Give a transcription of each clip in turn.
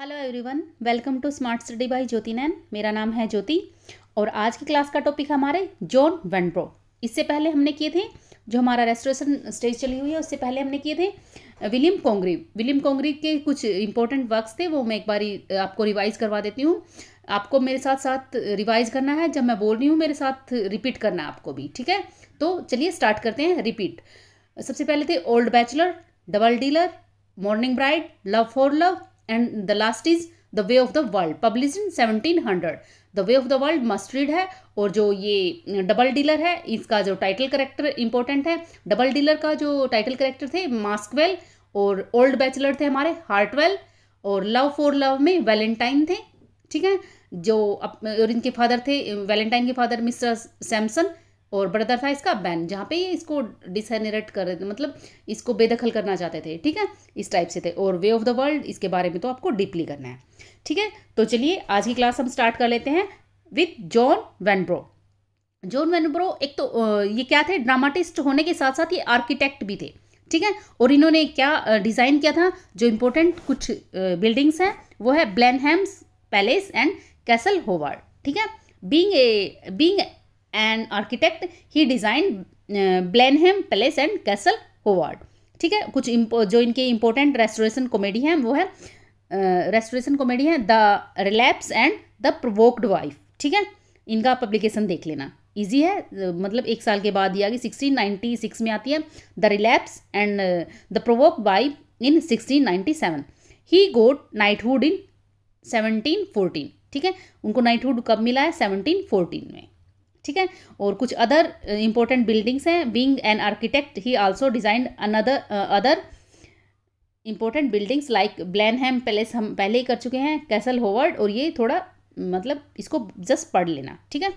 hello everyone welcome to smart study by Jyoti Nain मेरा नाम है ज्योति और आज की क्लास का टॉपिक हमारे जॉन वेंड्रो इससे पहले हमने किए थे जो हमारा रेस्टोरेशन स्टेज चली हुई है उससे पहले हमने किए थे विलियम कॉन्ग्रीव विलियम कोंगरीव के कुछ इंपॉर्टेंट वर्क्स थे वो मैं एक बारी आपको रिवाइज करवा देती हूँ आपको मेरे साथ साथ रिवाइज करना है जब मैं बोल रही हूँ मेरे साथ रिपीट करना है आपको भी ठीक है तो चलिए स्टार्ट करते हैं रिपीट सबसे पहले थे old bachelor double dealer mourning bride love for love and the last is the way of the world publish in seventeen hundred the way of the world must read है और जो ये double dealer है इसका जो title character important है double dealer का जो टाइटल करेक्टर थे मास्कवेल और ओल्ड बैचलर थे हमारे हार्टवेल और लव फॉर लव में वैलेंटाइन थे ठीक है जो और इनके फादर थे वैलेंटाइन के फादर मिस्टर सैमसन और ब्रदर था इसका बैन जहाँ पे ये इसको डिसनरेट कर रहे थे मतलब इसको बेदखल करना चाहते थे ठीक है इस टाइप से थे और वे ऑफ द वर्ल्ड इसके बारे में तो आपको डीपली करना है ठीक है तो चलिए आज की क्लास हम स्टार्ट कर लेते हैं with John Vanbrugh John Vanbrugh एक तो ये क्या थे ड्रामाटिस्ट होने के साथ साथ ये आर्किटेक्ट भी थे ठीक है और इन्होंने क्या डिज़ाइन किया था जो इम्पोर्टेंट कुछ बिल्डिंग्स हैं वो है Blenheims palace and castle Howard ठीक है being a being and architect he design Blenheim palace and castle Howard ठीक है कुछ जो इनके इम्पोर्टेंट रेस्टोरेशन कॉमेडी हैं वो है रेस्टोरेशन uh, कॉमेडी है the relapse and the provoked wife ठीक है इनका पब्लिकेशन देख लेना इजी है uh, मतलब एक साल के बाद ये आगे सिक्सटीन नाइन्टी सिक्स में आती है the relapse and the provoked wife in sixteen ninety seven he got knighthood in seventeen fourteen ठीक है उनको नाइटहुड कब मिला है सेवनटीन फोर्टीन में ठीक है और कुछ अदर इंपॉर्टेंट बिल्डिंग्स हैं being an architect he also design another other important buildings like Blenheim palace हम पहले ही कर चुके हैं कैसल होवर्ड और ये थोड़ा मतलब इसको जस्ट पढ़ लेना ठीक है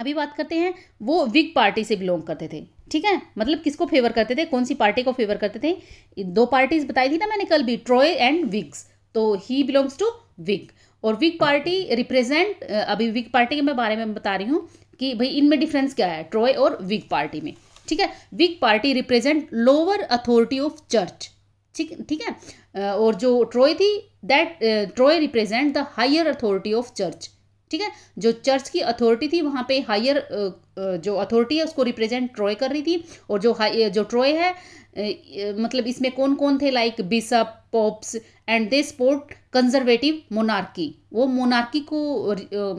अभी बात करते हैं वो विग पार्टी से बिलोंग करते थे ठीक है मतलब किसको फेवर करते थे कौन सी पार्टी को फेवर करते थे दो पार्टीज बताई थी ना मैंने कल भी ट्रॉय एंड विग्स तो ही बिलोंग्स टू विग और वीक पार्टी रिप्रेजेंट अभी वीक पार्टी के मैं बारे में बता रही हूँ कि भाई इनमें डिफरेंस क्या है ट्रॉय और वीक पार्टी में ठीक है Whig party represent lower authority of church ठीक ठीक है और जो ट्रॉय थी that Tory represent the higher authority of church ठीक है जो चर्च की अथॉरिटी थी वहाँ पे हायर जो अथॉरिटी है उसको रिप्रेजेंट ट्रॉय कर रही थी और जो हाई जो ट्रॉय है मतलब इसमें कौन कौन थे like bishop popes and they support conservative monarchy वो मोनार्की को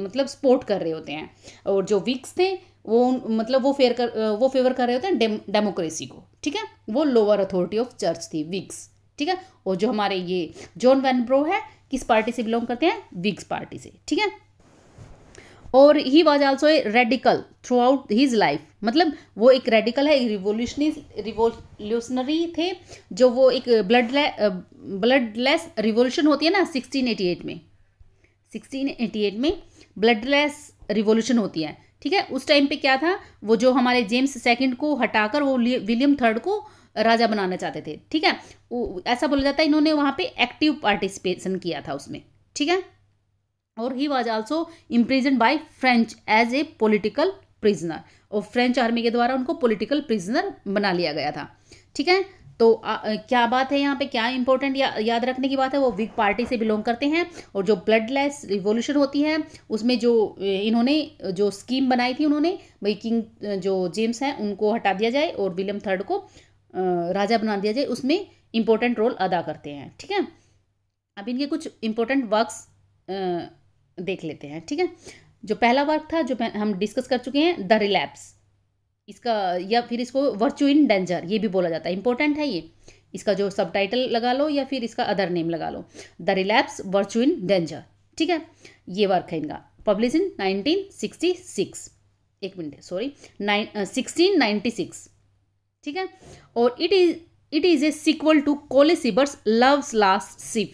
मतलब सपोर्ट कर रहे होते हैं और जो विक्स थे वो मतलब वो फेयर कर वो फेवर कर रहे होते हैं डेमोक्रेसी को ठीक है वो लोअर अथॉरिटी ऑफ चर्च थी विक्स ठीक है और जो हमारे ये जॉन वैनब्रो है किस पार्टी से बिलोंग करते हैं विग्स पार्टी से ठीक है और he was also a radical throughout his life मतलब वो एक रेडिकल है एक रिवोल्यूशनरी थे जो वो एक ब्लड ब्लडलेस रिवोल्यूशन होती है ना 1688 में 1688 में ब्लडलेस रिवोल्यूशन होती है ठीक है उस टाइम पे क्या था वो जो हमारे जेम्स सेकंड को हटाकर वो विलियम थर्ड को राजा बनाना चाहते थे ठीक है ऐसा बोला जाता है इन्होंने वहाँ पे एक्टिव पार्टिसिपेशन किया था उसमें ठीक है और he was also imprison by French as a political prisoner और फ्रेंच आर्मी के द्वारा उनको पोलिटिकल प्रिजनर बना लिया गया था ठीक है तो आ, क्या बात है यहाँ पे क्या इंपॉर्टेंट या, याद रखने की बात है वो विग पार्टी से बिलोंग करते हैं और जो ब्लडलेस रिवॉल्यूशन होती है उसमें जो इन्होंने जो स्कीम बनाई थी उन्होंने भाई किंग जो जेम्स हैं उनको हटा दिया जाए और विलियम थर्ड को राजा बना दिया जाए उसमें इम्पोर्टेंट रोल अदा करते हैं ठीक है अब इनके कुछ इम्पोर्टेंट वर्क्स देख लेते हैं ठीक है जो पहला वर्क था जो हम डिस्कस कर चुके हैं द रिलैप्स इसका या फिर इसको वर्चू इन डेंजर ये भी बोला जाता है इंपॉर्टेंट है ये इसका जो सब टाइटल लगा लो या फिर इसका अदर नेम लगा लो the relapse virtue in danger ठीक है ये वर्क है इनका publish in nineteen sixty six एक minute sorry sixteen ninety six ठीक है और it is it is a sequel to Colley Cibber's love's last shift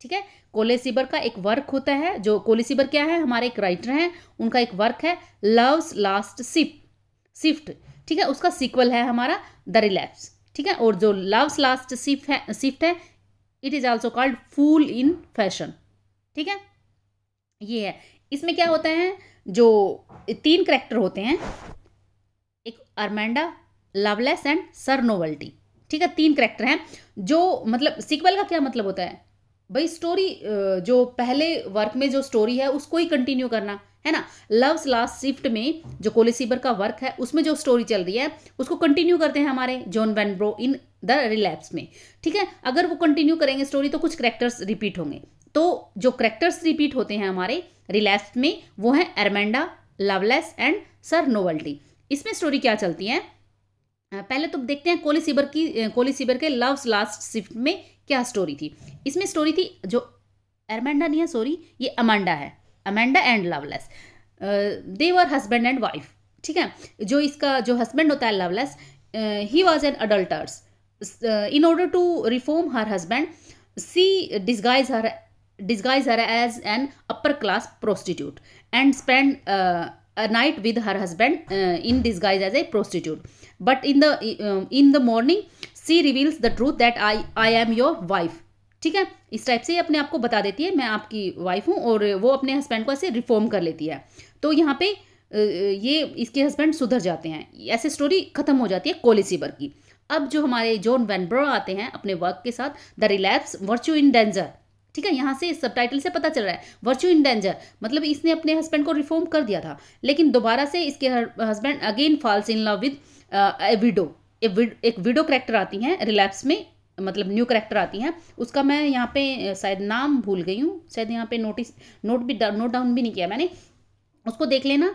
ठीक है कोलेसिबर का एक वर्क होता है जो कोलेसिबर क्या है हमारे एक राइटर हैं उनका एक वर्क है लव्स लास्ट सिप सिफ्ट ठीक है उसका सीक्वल है हमारा द रिलैप्स ठीक है और जो लव्स लास्ट सिफ है सिफ्ट है it is also called fool in fashion ठीक है ये है इसमें क्या होता है जो तीन करेक्टर होते हैं एक Amanda Loveless and Sir Novelty ठीक है तीन करेक्टर हैं जो मतलब सिक्वल का क्या मतलब होता है भाई स्टोरी जो पहले वर्क में जो स्टोरी है उसको ही कंटिन्यू करना है ना लव्स लास्ट शिफ्ट में जो कोलेसीबर का वर्क है उसमें जो स्टोरी चल रही है उसको कंटिन्यू करते हैं हमारे John Vanbrugh in the relapse में ठीक है अगर वो कंटिन्यू करेंगे स्टोरी तो कुछ करेक्टर्स रिपीट होंगे तो जो करेक्टर्स रिपीट होते हैं हमारे रिलैप्स में वो है Amanda Loveless and Sir Novelty इसमें स्टोरी क्या चलती है पहले तो देखते हैं कोलेसीबर की कोलेसीबर के लव्स लास्ट शिफ्ट में क्या स्टोरी थी इसमें स्टोरी थी जो एरमेंडा नहीं है सॉरी ये अमांडा है Amanda and Loveless they were husband and wife ठीक है जो इसका जो हस्बैंड होता है Loveless he was an adulterers in order to reform her husband she disguise her disguise her as an upper class prostitute and spend a with her her in uh, as a prostitute but in the in the morning she reveals the truth that I I am your wife ठीक है इस type से ये अपने आप को बता देती है मैं आपकी वाइफ हूँ और वो अपने हस्बैंड को ऐसे रिफॉर्म कर लेती है तो यहाँ पे ये इसके हस्बैंड सुधर जाते हैं ऐसे स्टोरी खत्म हो जाती है कोलिसीबर की अब जो हमारे जॉन वैनब्रो आते हैं अपने वर्क के साथ the relapse virtue in danger ठीक है यहाँ से सब टाइटल से पता चल रहा है वर्च्यू इन डेंजर मतलब इसने अपने हस्बैंड को रिफॉर्म कर दिया था लेकिन दोबारा से इसके husband again falls in love with a widow एक विडो करेक्टर आती हैं रिलैप्स में मतलब न्यू करेक्टर आती हैं उसका मैं यहाँ पे शायद नाम भूल गई हूँ शायद यहाँ पे नोटिस नोट भी नोट डाउन भी नहीं किया मैंने उसको देख लेना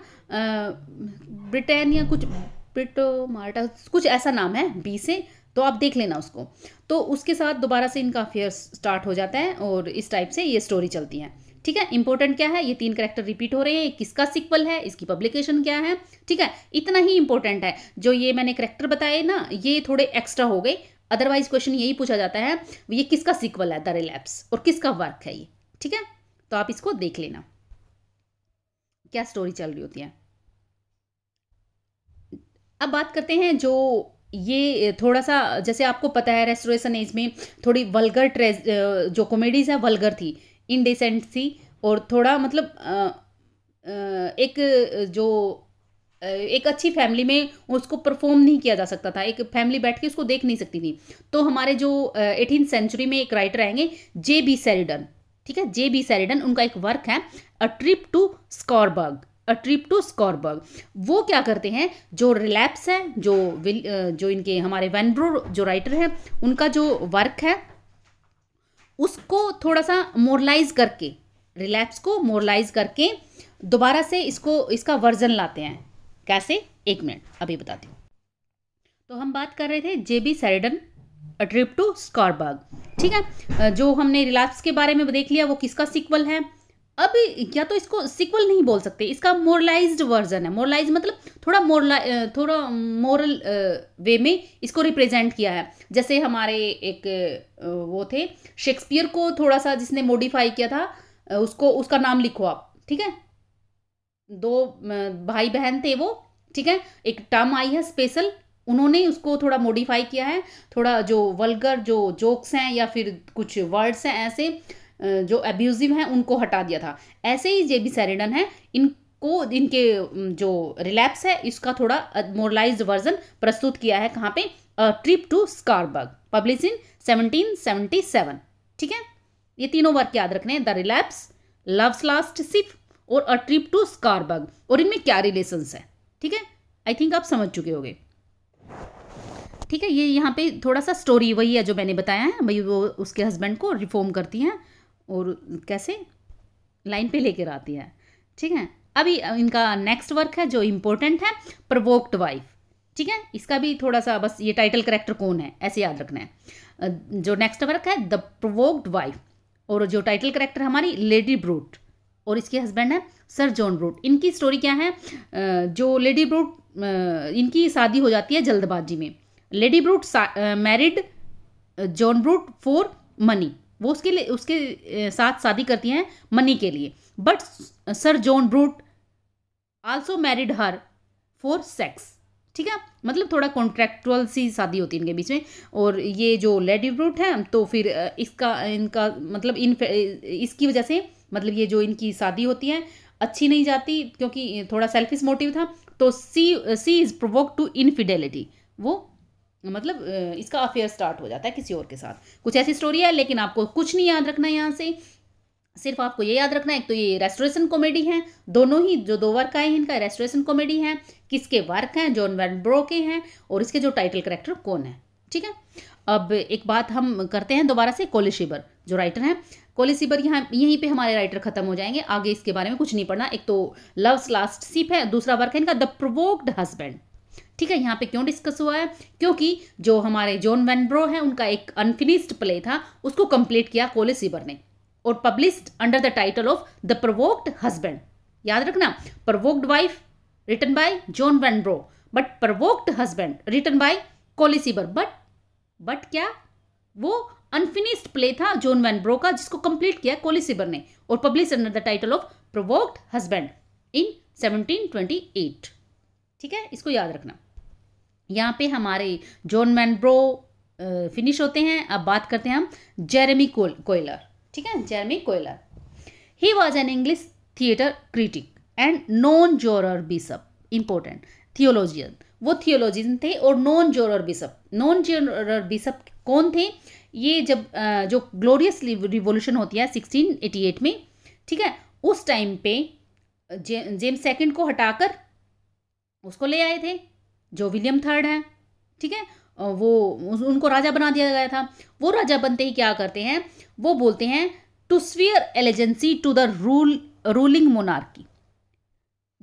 या कुछ ब्रिटो मार्टा कुछ ऐसा नाम है बी से तो आप देख लेना उसको तो उसके साथ दोबारा से इनका अफेयर स्टार्ट हो जाता है और इस टाइप से ये स्टोरी चलती है ठीक है इंपॉर्टेंट क्या है ये तीन करेक्टर रिपीट हो रहे हैं किसका सिक्वल है इसकी पब्लिकेशन क्या है ठीक है इतना ही इंपॉर्टेंट है जो ये मैंने करेक्टर बताए ना ये थोड़े एक्स्ट्रा हो गए अदरवाइज क्वेश्चन यही पूछा जाता है ये किसका सिक्वल है द रिलैप्स और किसका वर्क है ये ठीक है तो आप इसको देख लेना क्या स्टोरी चल रही होती है अब बात करते हैं जो ये थोड़ा सा जैसे आपको पता है रेस्टोरेशन एज में थोड़ी वल्गर जो कॉमेडीज़ है वल्गर थी इनडिसेंट सी और थोड़ा मतलब एक जो एक अच्छी फैमिली में उसको परफॉर्म नहीं किया जा सकता था एक फैमिली बैठ के उसको देख नहीं सकती थी तो हमारे जो एटीन सेंचुरी में एक राइटर आएंगे जे बी सेरिडन ठीक है जे बी सेरिडन उनका एक वर्क है a trip to Scarborough a trip to Scarborough वो क्या करते हैं जो रिलैप्स है जो जो इनके हमारे वैनब्रो जो राइटर हैं उनका जो वर्क है उसको थोड़ा सा मोरलाइज करके रिलैप्स को मोरलाइज करके दोबारा से इसको इसका वर्जन लाते हैं कैसे एक मिनट अभी बताती हूँ तो हम बात कर रहे थे J B Sheridan trip to Scarborough ठीक है जो हमने रिलैप्स के बारे में देख लिया वो किसका सिक्वल है अब या तो इसको सिक्वल नहीं बोल सकते इसका मोरलाइज्ड वर्जन है मोरलाइज मतलब थोड़ा मोरला थोड़ा मोरल वे में इसको रिप्रेजेंट किया है जैसे हमारे एक वो थे शेक्सपियर को थोड़ा सा जिसने मोडिफाई किया था उसको उसका नाम लिखो आप ठीक है दो भाई बहन थे वो ठीक है एक टर्म आई है स्पेशल उन्होंने उसको थोड़ा मॉडिफाई किया है थोड़ा जो वल्गर जो जोक्स हैं या फिर कुछ वर्ड्स हैं ऐसे जो एब्यूज़िव हैं उनको हटा दिया था ऐसे ही जे बी सैरिडन है इनको इनके जो रिलैप्स है इसका थोड़ा मोरलाइज वर्जन प्रस्तुत किया है कहाँ पे trip to Scarborough publish in seventeen seventy seven ठीक है ये तीनों वर्क याद रखने हैं the relapse love's last shift और अ ट्रिप टू स्कारबर्ग और इनमें क्या रिलेशंस है ठीक है आई थिंक आप समझ चुके होंगे ठीक है ये यहाँ पे थोड़ा सा स्टोरी वही है जो मैंने बताया है भाई वो उसके हस्बैंड को रिफॉर्म करती हैं और कैसे लाइन पे लेकर आती है ठीक है अभी इनका नेक्स्ट वर्क है जो इम्पोर्टेंट है प्रवोक्ड वाइफ ठीक है इसका भी थोड़ा सा बस ये टाइटल करेक्टर कौन है ऐसे याद रखना है जो नेक्स्ट वर्क है द प्रोवोक्ड वाइफ और जो टाइटल करेक्टर हमारी लेडी ब्रूट और इसके हस्बैंड है सर जॉन ब्रूट इनकी स्टोरी क्या है जो लेडी ब्रूट इनकी शादी हो जाती है जल्दबाजी में lady Brute married John Brute for money वो उसके लिए उसके साथ शादी करती हैं मनी के लिए but sir John Brute also married her for sex ठीक है मतलब थोड़ा कॉन्ट्रेक्टुअल सी शादी होती है इनके बीच में और ये जो लेडी ब्रूट है तो फिर इसका इनका मतलब इन इसकी वजह से मतलब ये जो इनकी शादी होती है अच्छी नहीं जाती क्योंकि थोड़ा सेल्फिश मोटिव था तो she she is provoke to infidelity वो मतलब इसका अफेयर स्टार्ट हो जाता है किसी और के साथ कुछ ऐसी स्टोरी है लेकिन आपको कुछ नहीं याद रखना है यहाँ से सिर्फ आपको ये याद रखना है एक तो ये रेस्टोरेशन कॉमेडी है दोनों ही जो दो वर्क आए हैं इनका रेस्टोरेशन कॉमेडी है किसके वर्क हैं जॉन वैन ब्रो के हैं और इसके जो टाइटल करेक्टर कौन है ठीक है अब एक बात हम करते हैं दोबारा से कोलिशिबर जो राइटर हैं कोलिशिबर यहाँ यहीं पे हमारे राइटर खत्म हो जाएंगे आगे इसके बारे में कुछ नहीं पढ़ना एक तो लव्स लास्ट सिप है दूसरा वर्क है इनका द प्रोवोक्ड हस्बैंड ठीक है यहाँ पे क्यों डिस्कस हुआ है क्योंकि जो हमारे जॉन वेनब्रो है उनका एक अनफिनिश्ड प्ले था उसको कंप्लीट किया कोले सीबर ने और published under the title of the provoked husband याद रखना provoked wife written by John Vanbrugh but provoked husband written by Colley Cibber but but क्या वो अनफिनिश्ड प्ले था जॉन वेनब्रो का जिसको कंप्लीट किया कोलिसीबर ने और publish under the title of provoked husband in eight ठीक है इसको याद रखना यहाँ पे हमारे जॉन मैनब्रो फिनिश होते हैं अब बात करते हैं हम जेरेमी कोयलर ठीक है Jeremy Collier he was an English theatre critic and non juror bishop important theologian वो थियोलॉजियन थे और non juror bishop non juror bishop कौन थे ये जब जो ग्लोरियस रिवोल्यूशन होती है 1688 में ठीक है उस टाइम पे जे, जेम्स सेकंड को हटाकर उसको ले आए थे जो विलियम थर्ड है ठीक है वो उनको राजा बना दिया गया था वो राजा बनते ही क्या करते हैं वो बोलते हैं to swear allegiance to the rule ruling monarchy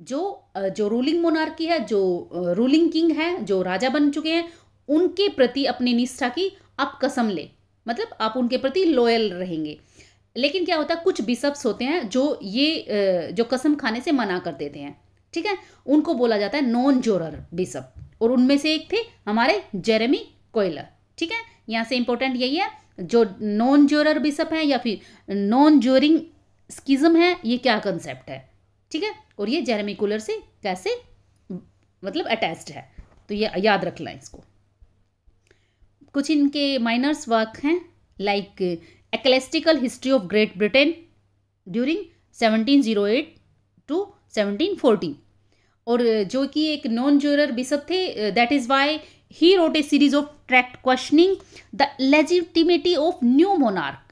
जो जो रूलिंग मोनार्की है जो रूलिंग किंग है जो राजा बन चुके हैं उनके प्रति अपनी निष्ठा की आप कसम ले मतलब आप उनके प्रति लॉयल रहेंगे लेकिन क्या होता है कुछ बिशप्स होते हैं जो ये जो कसम खाने से मना कर देते हैं ठीक है उनको बोला जाता है नॉन जोरर बिशप और उनमें से एक थे हमारे जेरेमी कोयलर ठीक है यहाँ से इंपॉर्टेंट यही है जो नॉन जोरर बिशप है या फिर नॉन जोरिंग स्कीजम है ये क्या कंसेप्ट है ठीक है और ये जेरेमी कोलर से कैसे मतलब अटैच्ड है तो ये याद रख लें इसको कुछ इनके माइनर्स वर्क हैं like ecclesiastical history of Great Britain during eight to 1740 और जो कि एक नॉन ज्यूरर बिशप थे that is why he wrote a series of tract questioning the legitimacy of new monarch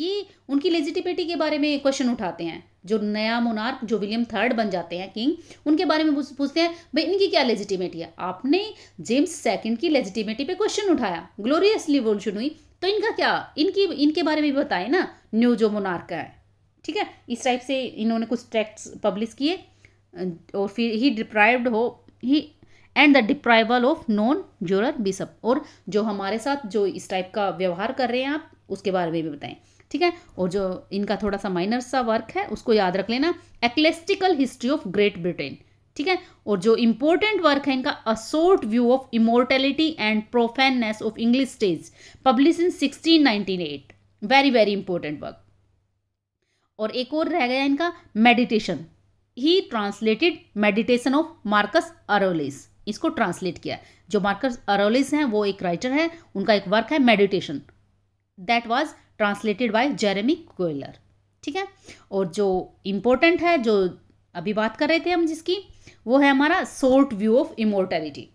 ये उनकी लेजिटिमिटी के बारे में क्वेश्चन उठाते हैं जो नया मोनार्क जो विलियम थर्ड बन जाते हैं किंग उनके बारे में पूछते हैं भाई इनकी क्या लेजिटिमिटी है आपने जेम्स सेकंड की लेजिटिमिटी पे क्वेश्चन उठाया ग्लोरियसली रिवोल्यूशन हुई तो इनका क्या इनकी इनके बारे में बताएं ना न्यू जो मोनार्क है ठीक है इस टाइप से इन्होंने कुछ टेक्स्ट पब्लिश किए और फिर ही डिप्राइव्ड हो he and the deprival of non juror bishop और जो हमारे साथ जो इस टाइप का व्यवहार कर रहे हैं आप उसके बारे में भी बताएं ठीक है और जो इनका थोड़ा सा माइनर सा वर्क है उसको याद रख लेना ecclesiastical history of Great Britain ठीक है और जो इंपॉर्टेंट वर्क है इनका a short view of immortality and profaneness of English stage publish in sixteen very very important work और एक और रह गया इनका meditation he translated meditation of Marcus Aurelius इसको ट्रांसलेट किया जो मार्कस अरोलिस हैं वो एक राइटर है उनका एक वर्क है meditation that was translated by Jeremy Collier ठीक है और जो इम्पोर्टेंट है जो अभी बात कर रहे थे हम जिसकी वो है हमारा शॉर्ट व्यू ऑफ इमोर्टेलिटी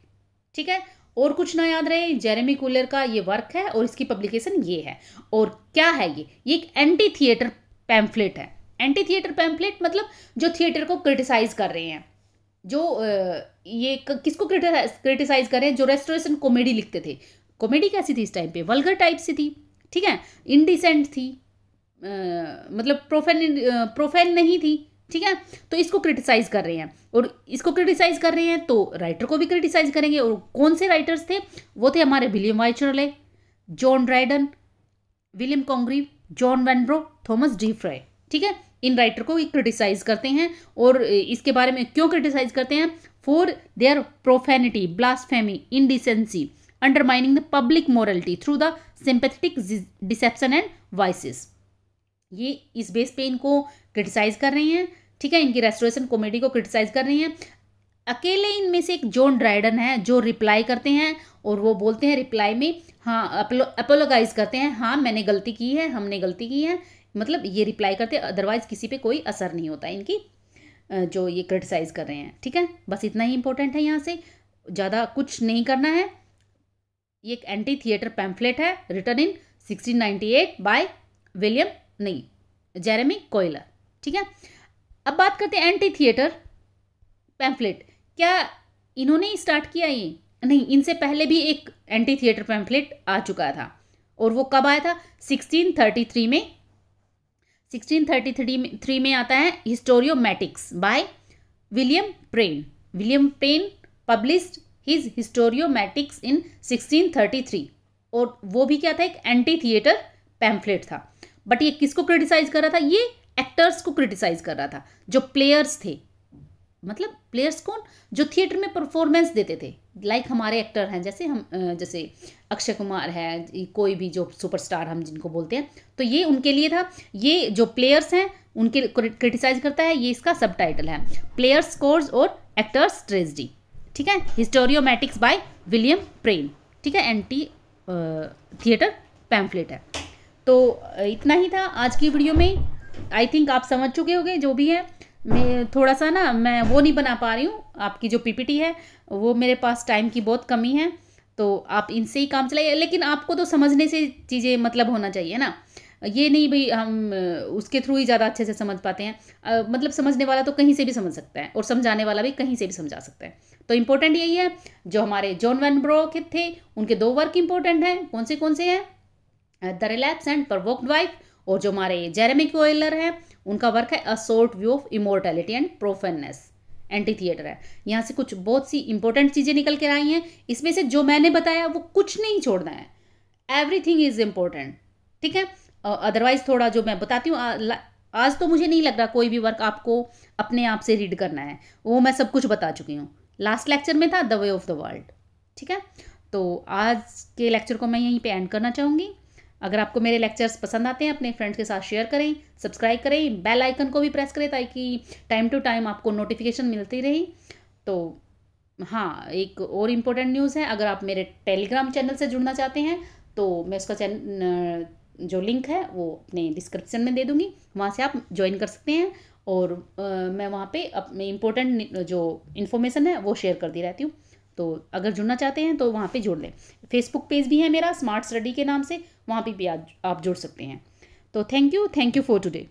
ठीक है और कुछ ना याद रहे जेरेमी कूलर का ये वर्क है और इसकी पब्लिकेशन ये है और क्या है ये ये एक एंटी थिएटर पैम्फलेट हैं एंटी थिएटर पैम्फलेट मतलब जो थिएटर को क्रिटिसाइज कर रहे हैं जो ये किसको क्रिटिसाइज कर रहे हैं जो रेस्टोरेशन कॉमेडी लिखते थे कॉमेडी कैसी थी इस टाइम पे वल्गर टाइप सी थी ठीक है इनडिसेंट थी आ, मतलब प्रोफेन प्रोफेन नहीं थी ठीक है तो इसको क्रिटिसाइज कर रहे हैं और इसको क्रिटिसाइज कर रहे हैं तो राइटर को भी क्रिटिसाइज करेंगे और कौन से राइटर्स थे वो थे हमारे William Wycherley John Dryden William Congreve John Vanbrugh Thomas डी फ्राई ठीक है इन राइटर को क्रिटिसाइज करते हैं और इसके बारे में क्यों क्रिटिसाइज करते हैं for their profanity blasphemy indecency undermining the public morality through the sympathetic deception and vices ये इस बेस पे इनको क्रिटिसाइज कर रहे हैं ठीक है इनकी रेस्टोरेशन कॉमेडी को क्रिटिसाइज कर रहे हैं अकेले इनमें से एक जॉन ड्राइडन है जो रिप्लाई करते हैं और वो बोलते हैं रिप्लाई में हाँ अपोलोगाइज करते हैं हाँ मैंने गलती की है हमने गलती की है मतलब ये रिप्लाई करते अदरवाइज़ किसी पे कोई असर नहीं होता इनकी जो ये क्रिटिसाइज़ कर रहे हैं ठीक है बस इतना ही इंपॉर्टेंट है यहाँ से ज़्यादा कुछ नहीं करना है ये एक एंटी थिएटर पैम्फलेट है रिटर्न इन 1698 बाय विलियम नहीं जेरेमी कोयलर ठीक है अब बात करते हैं एंटी थिएटर पैम्फलेट क्या इन्होंने ही स्टार्ट किया ये नहीं इनसे पहले भी एक एंटी थिएटर पैम्फलेट आ चुका था और वो कब आया था 1633 में 1633 में थ्री में आता है Histriomastix by William Prynne William Prynne published his Histriomastix in 1633 और वो भी क्या था एक एंटी थिएटर पैम्फलेट था बट ये किसको क्रिटिसाइज कर रहा था ये एक्टर्स को क्रिटिसाइज कर रहा था जो प्लेयर्स थे मतलब प्लेयर्स कौन जो थिएटर में परफॉर्मेंस देते थे लाइक हमारे एक्टर हैं जैसे हम जैसे अक्षय कुमार है कोई भी जो सुपरस्टार हम जिनको बोलते हैं तो ये उनके लिए था ये जो प्लेयर्स हैं उनके क्रिटिसाइज करता है ये इसका सब है प्लेयर्स स्कोर्स और एक्टर्स ट्रेजडी ठीक है हिस्टोरियोमेटिक्स बाय विलियम प्रेम ठीक है एंटी थिएटर पैम्फलेट है तो इतना ही था आज की वीडियो में आई थिंक आप समझ चुके होंगे जो भी है मैं थोड़ा सा ना मैं वो नहीं बना पा रही हूँ आपकी जो पीपीटी है वो मेरे पास टाइम की बहुत कमी है तो आप इनसे ही काम चलाइए लेकिन आपको तो समझने से चीज़ें मतलब होना चाहिए ना ये नहीं भाई हम उसके थ्रू ही ज़्यादा अच्छे से समझ पाते हैं आ, मतलब समझने वाला तो कहीं से भी समझ सकता है और समझाने वाला भी कहीं से भी समझा सकता है तो इम्पोर्टेंट यही है जो हमारे जॉन वन ब्रो थे उनके दो वर्क इम्पोर्टेंट हैं कौन से कौन से हैं the relapse and provoked wife और जो हमारे जेरेमिक ओयलर हैं उनका वर्क है a view of immortality and profaneness anti theatre है यहाँ से कुछ बहुत सी इंपॉर्टेंट चीज़ें निकल कर आई हैं इसमें से जो मैंने बताया वो कुछ नहीं छोड़ना है एवरीथिंग इज़ इम्पोर्टेंट ठीक है अदरवाइज थोड़ा जो मैं बताती हूँ आज तो मुझे नहीं लग रहा कोई भी वर्क आपको अपने आप से रीड करना है वो मैं सब कुछ बता चुकी हूँ लास्ट लेक्चर में था the way of the world ठीक है तो आज के लेक्चर को मैं यहीं पे एंड करना चाहूँगी अगर आपको मेरे लेक्चर्स पसंद आते हैं अपने फ्रेंड्स के साथ शेयर करें सब्सक्राइब करें बेल आइकन को भी प्रेस करें ताकि टाइम टू टाइम आपको नोटिफिकेशन मिलती रही तो हाँ एक और इम्पोर्टेंट न्यूज़ है अगर आप मेरे टेलीग्राम चैनल से जुड़ना चाहते हैं तो मैं उसका चैन जो लिंक है वो अपने डिस्क्रिप्शन में दे दूँगी वहाँ से आप ज्वाइन कर सकते हैं और आ, मैं वहाँ पे अपने इम्पोर्टेंट जो इन्फॉर्मेशन है वो शेयर करती रहती हूँ तो अगर जुड़ना चाहते हैं तो वहाँ पे जोड़ लें फेसबुक पेज भी है मेरा स्मार्ट स्टडी के नाम से वहाँ पे भी आप जुड़ सकते हैं तो thank you thank you for today